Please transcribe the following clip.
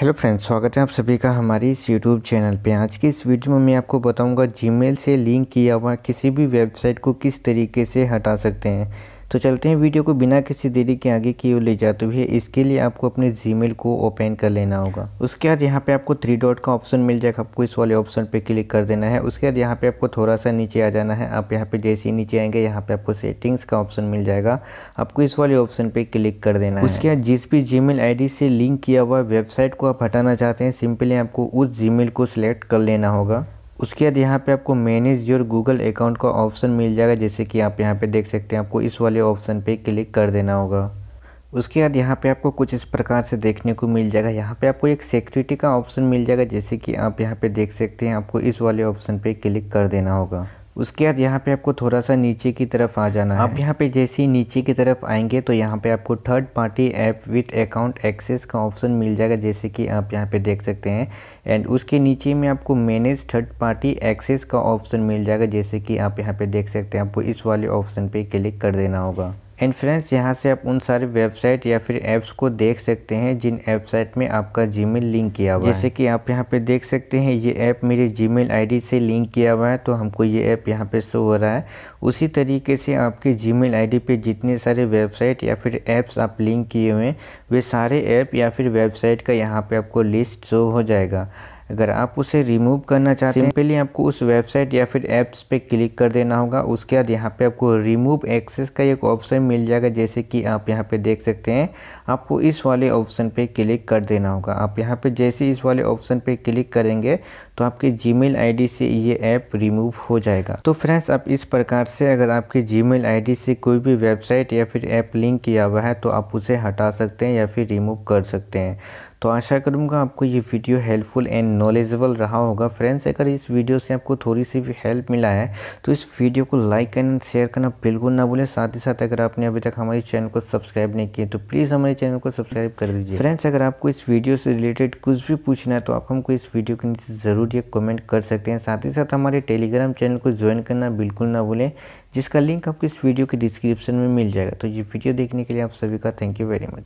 hello friends स्वागत है आप सभी का हमारी इस यूट्यूब चैनल पे आज की इस वीडियो में मैं आपको बताऊंगा जीमेल से लिंक किया हुआ किसी भी वेबसाइट को किस तरीके से हटा सकते हैं तो चलते हैं वीडियो को बिना किसी देरी के आगे की ओर ले जाते हुए इसके लिए आपको अपने जी को ओपन कर लेना होगा उसके बाद यहाँ पे आपको थ्री डॉट का ऑप्शन मिल जाएगा आपको इस वाले ऑप्शन पे क्लिक कर देना है उसके बाद यहाँ पे आपको थोड़ा सा नीचे आ जाना है आप यहाँ पे जैसे ही नीचे आएंगे यहाँ पे आपको सेटिंग्स का ऑप्शन मिल जाएगा आपको इस वाले ऑप्शन पे क्लिक कर देना है उसके बाद जिस भी जी मेल से लिंक किया हुआ वेबसाइट को आप हटाना चाहते हैं सिंपली आपको उस जी को सिलेक्ट कर लेना होगा उसके बाद यहाँ पे आपको मैनेज योर गूगल अकाउंट का ऑप्शन मिल जाएगा जैसे कि आप यहाँ पे देख सकते हैं आपको इस वाले ऑप्शन पे क्लिक कर देना होगा उसके बाद यहाँ पे आपको कुछ इस प्रकार से देखने को मिल जाएगा यहाँ पे आपको एक सिक्योरिटी का ऑप्शन मिल जाएगा जैसे कि आप यहाँ पे देख सकते हैं आपको इस वाले ऑप्शन पे क्लिक कर देना होगा उसके बाद यहाँ पे आपको थोड़ा सा नीचे की तरफ आ जाना है आप यहाँ पे जैसे ही नीचे की तरफ आएंगे तो यहाँ पे आपको third party app with account access का ऑप्शन मिल जाएगा जैसे कि आप यहाँ पे देख सकते हैं एंड उसके नीचे में आपको मैनेज थर्ड पार्टी एक्सेस का ऑप्शन मिल जाएगा जैसे कि आप यहाँ पे देख सकते हैं आपको इस वाले ऑप्शन पे क्लिक कर देना होगा एंड फ्रेंड्स यहाँ से आप उन सारे वेबसाइट या फिर ऐप्स को देख सकते हैं जिन वेबसाइट में आपका जीमेल लिंक किया हुआ है जैसे कि आप यहाँ पे देख सकते हैं ये ऐप मेरे जीमेल आईडी से लिंक किया हुआ है तो हमको ये ऐप यहाँ पे शो हो रहा है उसी तरीके से आपके जीमेल आईडी पे जितने सारे वेबसाइट या फिर ऐप्स आप लिंक किए हुए हैं वे सारे ऐप या फिर वेबसाइट का यहाँ पर आपको लिस्ट शो हो जाएगा अगर आप उसे रिमूव करना चाहते हैं पहले आपको उस वेबसाइट या फिर ऐप्स पे क्लिक कर देना होगा उसके बाद यहाँ पे आपको रिमूव एक्सेस का एक ऑप्शन मिल जाएगा जैसे कि आप यहाँ पे देख सकते हैं आपको इस वाले ऑप्शन पे क्लिक कर देना होगा आप यहाँ पे जैसे इस वाले ऑप्शन पे क्लिक करेंगे तो आपके जी मेल से ये ऐप रिमूव हो जाएगा तो फ्रेंड्स आप इस प्रकार से अगर आपके जी मेल से कोई भी वेबसाइट या फिर ऐप लिंक किया हुआ है तो आप उसे हटा सकते हैं या फिर रिमूव कर सकते हैं तो आशा करूँगा आपको ये वीडियो हेल्पफुल एंड नॉलेजेबल रहा होगा फ्रेंड्स अगर इस वीडियो से आपको थोड़ी सी भी हेल्प मिला है तो इस वीडियो को लाइक एंड शेयर करना बिल्कुल ना भूलें साथ ही साथ अगर आपने अभी तक हमारे चैनल को सब्सक्राइब नहीं किया तो प्लीज़ हमारे चैनल को सब्सक्राइब कर दीजिए फ्रेंड्स अगर आपको इस वीडियो से रिलेटेड कुछ भी पूछना है तो आप हमको इस वीडियो के नीचे ज़रूर ये कमेंट कर सकते हैं साथ ही साथ हमारे टेलीग्राम चैनल को ज्वाइन करना बिल्कुल ना भूलें जिसका लिंक आपको इस वीडियो के डिस्क्रिप्शन में मिल जाएगा तो ये वीडियो देखने के लिए आप सभी का थैंक यू वेरी मच